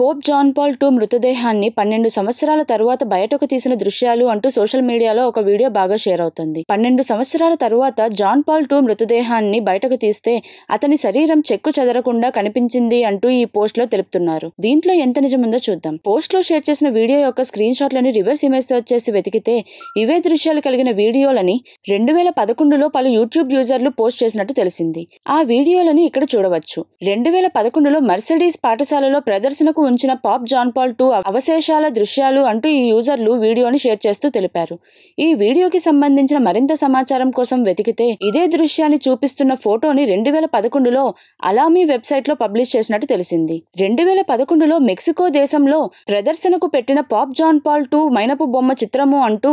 Pope John Paul two మృతదేహాన్ని పన్నెండు సంవత్సరాల తరువాత బయటకు తీసిన దృశ్యాలు అంటూ సోషల్ మీడియాలో ఒక వీడియో బాగా షేర్ అవుతుంది పన్నెండు సంవత్సరాల తరువాత జాన్ పాల్ టూ మృతదేహాన్ని బయటకు తీస్తే అతని శరీరం చెక్కు చెదరకుండా కనిపించింది అంటూ ఈ పోస్ట్ లో తెలుపుతున్నారు దీంట్లో ఎంత నిజముందో చూద్దాం పోస్ట్ లో షేర్ చేసిన వీడియో యొక్క స్క్రీన్ షాట్లని రివర్స్ ఇమేజ్ సెర్చ్ చేసి వెతికితే ఇవే దృశ్యాలు కలిగిన వీడియోలని రెండు వేల పదకొండులో పలు యూట్యూబ్ యూజర్లు పోస్ట్ చేసినట్టు తెలిసింది ఆ వీడియోలని ఇక్కడ చూడవచ్చు రెండు వేల పదకొండులో మర్సిడీస్ పాఠశాలలో ప్రదర్శనకు ఉంచిన పాప్ జాన్ పాల్ టూ అవశేషాల దృశ్యాలు అంటూ ఈ యూజర్లు వీడియోని షేర్ చేస్తూ తెలిపారు ఈ వీడియోకి సంబంధించిన మరింత సమాచారం కోసం వెతికితే ఇదే దృశ్యాన్ని చూపిస్తున్న ఫోటోని రెండు వేల పదకొండులో అలామీ వెబ్సైట్లో పబ్లిష్ చేసినట్టు తెలిసింది రెండు వేల పదకొండులో మెక్సికో దేశంలో ప్రదర్శనకు పెట్టిన పాప్ జాన్ పాల్ టూ మైనపు బొమ్మ చిత్రము అంటూ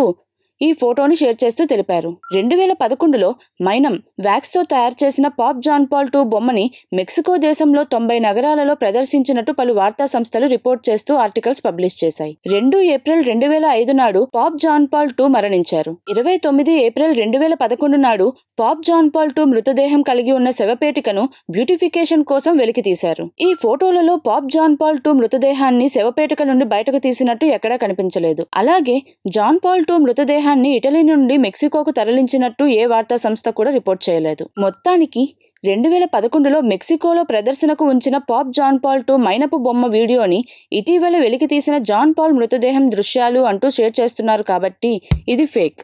ఈ ఫోటోను షేర్ చేస్తూ తెలిపారు రెండు వేల పదకొండులో మైనం వ్యాక్స్తో తయారు చేసిన పాప్ జాన్ పాల్ టూ బొమ్మని మెక్సికో దేశంలో తొంభై నగరాలలో ప్రదర్శించినట్టు పలు వార్తా సంస్థలు రిపోర్ట్ చేస్తూ ఆర్టికల్స్ పబ్లిష్ చేశాయి రెండు ఏప్రిల్ రెండు వేల ఐదు నాడు పాప్ జాన్ పాల్ టూ మరణించారు ఇరవై తొమ్మిది ఏప్రిల్ రెండు వేల పదకొండు నాడు పాప్ జాన్ పాల్ టూ మృతదేహం కలిగి ఉన్న శవపేటికను బ్యూటిఫికేషన్ కోసం వెలికి తీశారు ఈ ఫోటోలలో పాప్ జాన్ పాల్ టూ మృతదేహాన్ని శవపేటిక నుండి బయటకు తీసినట్టు ఎక్కడా కనిపించలేదు అలాగే జాన్ పాల్ టూ మృతదేహం మృతదేహాన్ని ఇటలీ నుండి మెక్సికోకు తరలించినట్టు ఏ వార్తా సంస్థ కూడా రిపోర్ట్ చేయలేదు మొత్తానికి రెండు వేల పదకొండులో మెక్సికోలో ప్రదర్శనకు ఉంచిన పాప్ జాన్ పాల్ టూ మైనపు బొమ్మ వీడియోని ఇటీవల వెలికి తీసిన జాన్ పాల్ మృతదేహం దృశ్యాలు అంటూ షేర్ చేస్తున్నారు కాబట్టి ఇది ఫేక్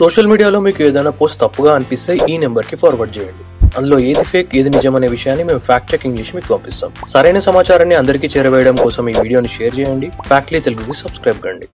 సోషల్ మీడియాలో మీకు ఏదైనా పోస్ట్ తప్పుగా అనిపిస్తే ఈ నెంబర్కి ఫార్వర్డ్ చేయండి అందులో ఏది ఫేక్ ఏది నిజం అనే విషయాన్ని మేము ఫ్యాక్ట్ చెకింగ్ చేసి మీకు పంపిస్తాం సరైన సమాచారాన్ని అందరికీ చేరవేయడం కోసం ఈ వీడియోని షేర్ చేయండి ఫ్యాక్ట్లీ తెలుగుకి సబ్స్క్రైబ్ కండి